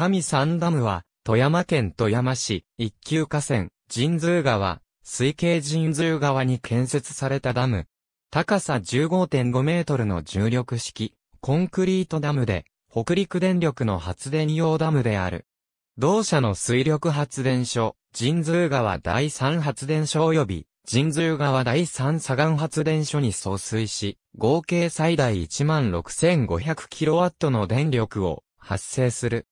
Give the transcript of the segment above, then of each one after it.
上三ダムは、富山県富山市、一級河川、神通川、水系神通川に建設されたダム。高さ15.5メートルの重力式、コンクリートダムで、北陸電力の発電用ダムである。同社の水力発電所、神通川第3発電所及び、神通川第3左岸発電所に送水し、合計最大16,500キロワットの電力を発生する。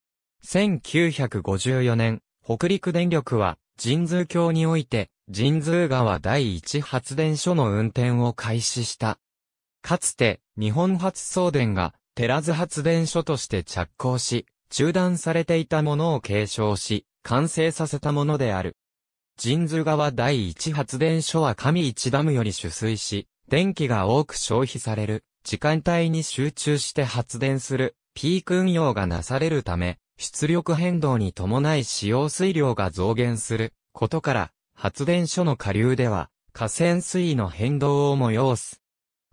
1954年、北陸電力は、神通橋において、神通川第一発電所の運転を開始した。かつて、日本発送電が、寺津発電所として着工し、中断されていたものを継承し、完成させたものである。神通川第一発電所は上一ダムより取水し、電気が多く消費される、時間帯に集中して発電する、ピーク運用がなされるため、出力変動に伴い使用水量が増減することから、発電所の下流では、河川水位の変動を催す。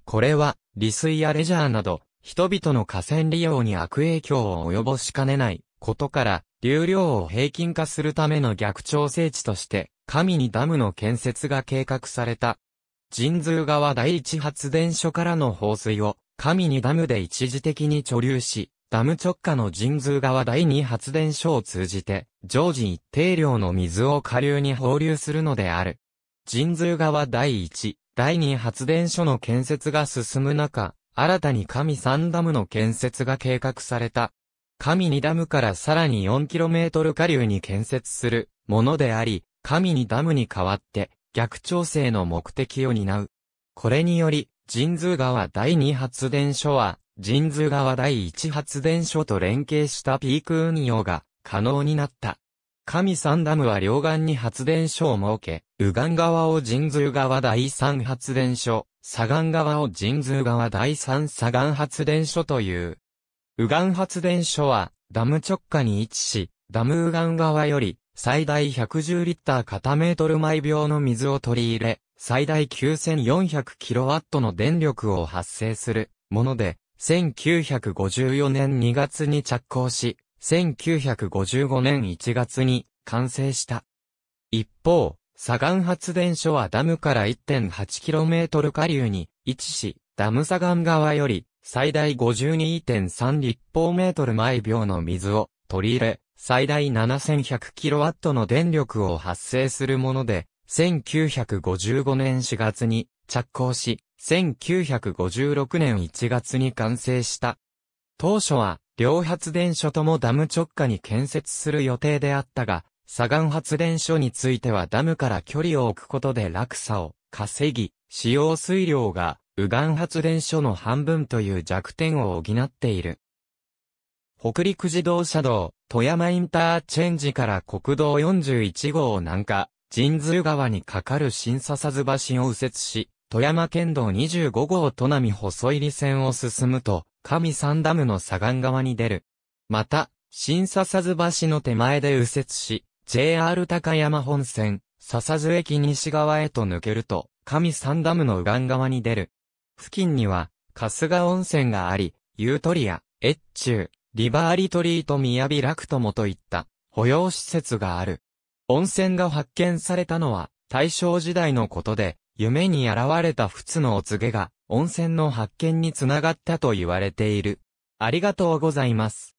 これは、利水やレジャーなど、人々の河川利用に悪影響を及ぼしかねないことから、流量を平均化するための逆調整地として、神にダムの建設が計画された。神通川第一発電所からの放水を、神にダムで一時的に貯留し、ダム直下の神通川第二発電所を通じて、常時一定量の水を下流に放流するのである。神通川第一、第二発電所の建設が進む中、新たに神3ダムの建設が計画された。神二ダムからさらに 4km 下流に建設するものであり、神二ダムに代わって逆調整の目的を担う。これにより、神通川第二発電所は神通川第一発電所と連携したピーク運用が可能になった。神山ダムは両岸に発電所を設け、右岸側を神通川第三発電所、左岸側を神通川第三左岸発電所という。右岸発電所は、ダム直下に位置し、ダム右岸側より、最大110リッター片メートル毎秒の水を取り入れ、最大9 4 0 0ットの電力を発生するもので、1954年2月に着工し、1955年1月に完成した。一方、砂岩発電所はダムから 1.8km 下流に位置し、ダム砂岩側より最大52.3立方メートル毎秒の水を取り入れ、最大 7100kW の電力を発生するもので、1955年4月に着工し、1956年1月に完成した。当初は、両発電所ともダム直下に建設する予定であったが、砂岩発電所についてはダムから距離を置くことで落差を稼ぎ、使用水量が右岸発電所の半分という弱点を補っている。北陸自動車道、富山インターチェンジから国道41号を南下、神通川に架かる新笹津橋を右折し、富山県道25号砺波細入線を進むと、上三ダムの左岸側に出る。また、新笹津橋の手前で右折し、JR 高山本線、笹津駅西側へと抜けると、上三ダムの右岸側に出る。付近には、春日温泉があり、ユートリア、越中、リバーリトリート宮びラクトモといった保養施設がある。温泉が発見されたのは大正時代のことで、夢に現れた仏のお告げが、温泉の発見につながったと言われている。ありがとうございます。